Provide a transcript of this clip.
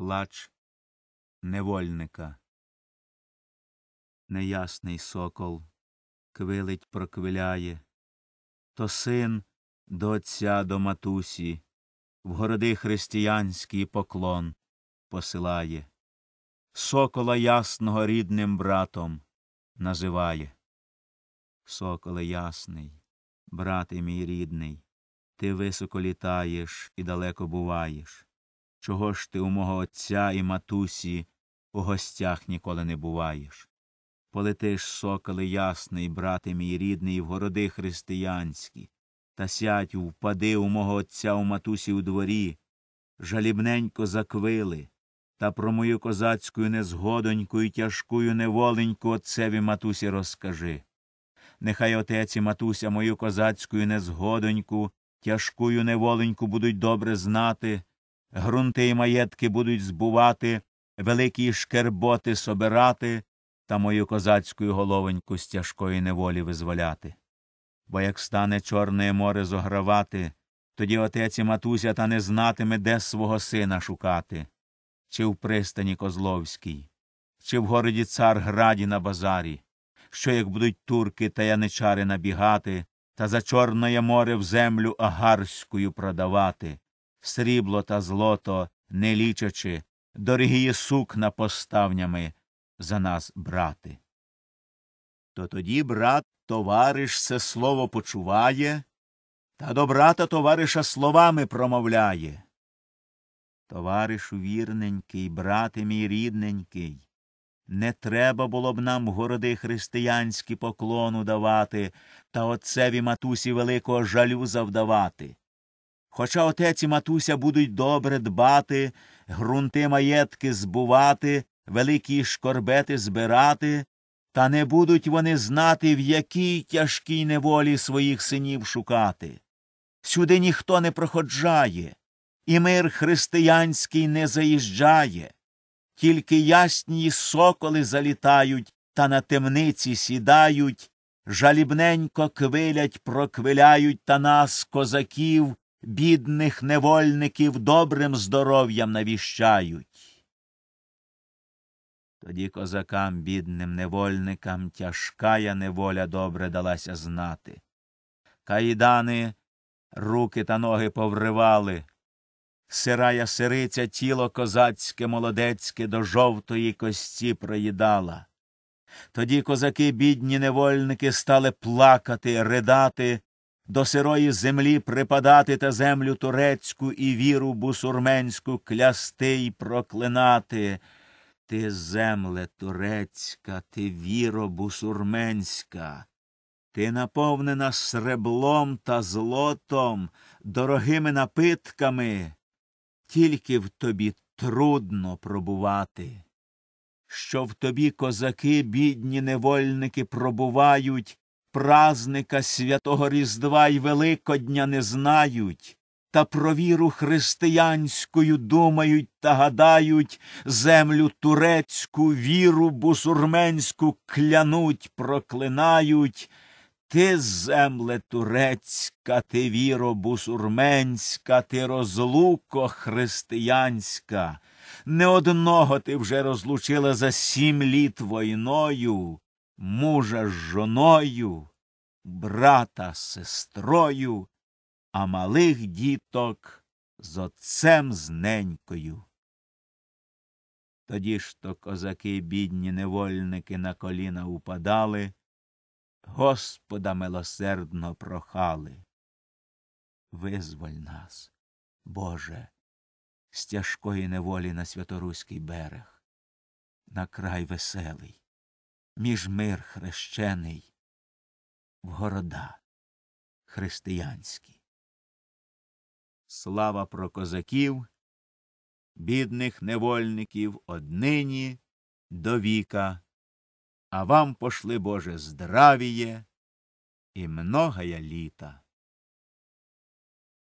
плач невольника. Неясний сокол квилить проквиляє, то син до отця до матусі, в городи християнський поклон посилає, сокола ясного рідним братом називає. Соколе ясний, брате мій рідний, ти високо літаєш і далеко буваєш. Чого ж ти у мого отця і матусі у гостях ніколи не буваєш? Полетиш, соколи ясний, брате мій рідний, в городи християнські, та сядь, впади у мого отця у матусі у дворі, жалібненько заквили, та про мою козацьку незгодоньку і тяжкую неволеньку отцеві матусі розкажи. Нехай отець і матуся мою козацьку незгодоньку, тяжкую неволеньку будуть добре знати грунти і маєтки будуть збувати, великі шкерботи собирати та мою козацькою головоньку з тяжкої неволі визволяти. Бо як стане Чорне море зогравати, тоді отець і матуся та не знатиме, де свого сина шукати, чи в пристані Козловській, чи в городі Царграді на базарі, що як будуть турки та яничари набігати, та за Чорне море в землю агарською продавати, срібло та злото, не лічачи, дорогіє сукна поставнями за нас брати. То тоді брат товариш це слово почуває, та до брата товариша словами промовляє. Товаришу вірненький, брате мій рідненький, не треба було б нам городи християнські поклону давати та отцеві матусі великого жалю завдавати. Хоча отець і матуся будуть добре дбати, грунти маєтки збувати, великі шкорбети збирати, та не будуть вони знати, в якій тяжкій неволі своїх синів шукати. Сюди ніхто не проходжає, і мир християнський не заїжджає, тільки ясні соколи залітають та на темниці сідають, жалібненько квилять, проквиляють та нас, козаків бідних невольників добрим здоров'ям навіщають. Тоді козакам, бідним невольникам, тяжкая неволя добре далася знати. Кайдани руки та ноги повривали. Сирая сириця тіло козацьке молодецьке до жовтої кості проїдала. Тоді козаки, бідні невольники, стали плакати, ридати, до сирої землі припадати та землю турецьку і віру бусурменську клясти й проклинати. Ти земле турецька, ти віро бусурменська, ти наповнена среблом та злотом, дорогими напитками, тільки в тобі трудно пробувати. Що в тобі козаки, бідні невольники, пробувають, празника святого Різдва й Великодня не знають, та про віру християнською думають та гадають, землю турецьку, віру бусурменську клянуть, проклинають. Ти, земле турецька, ти віро бусурменська, ти розлуко християнська. Не одного ти вже розлучила за сім літ войною, мужа з жоною, брата з сестрою, а малих діток з отцем з ненькою. Тоді ж то козаки, бідні невольники на коліна упадали, Господа милосердно прохали. Визволь нас, Боже, з тяжкої неволі на святоруський берег, на край веселий, між мир хрещений в города християнські. Слава про козаків, бідних невольників однині до віка, а вам пошли Боже здравіє і многая літа.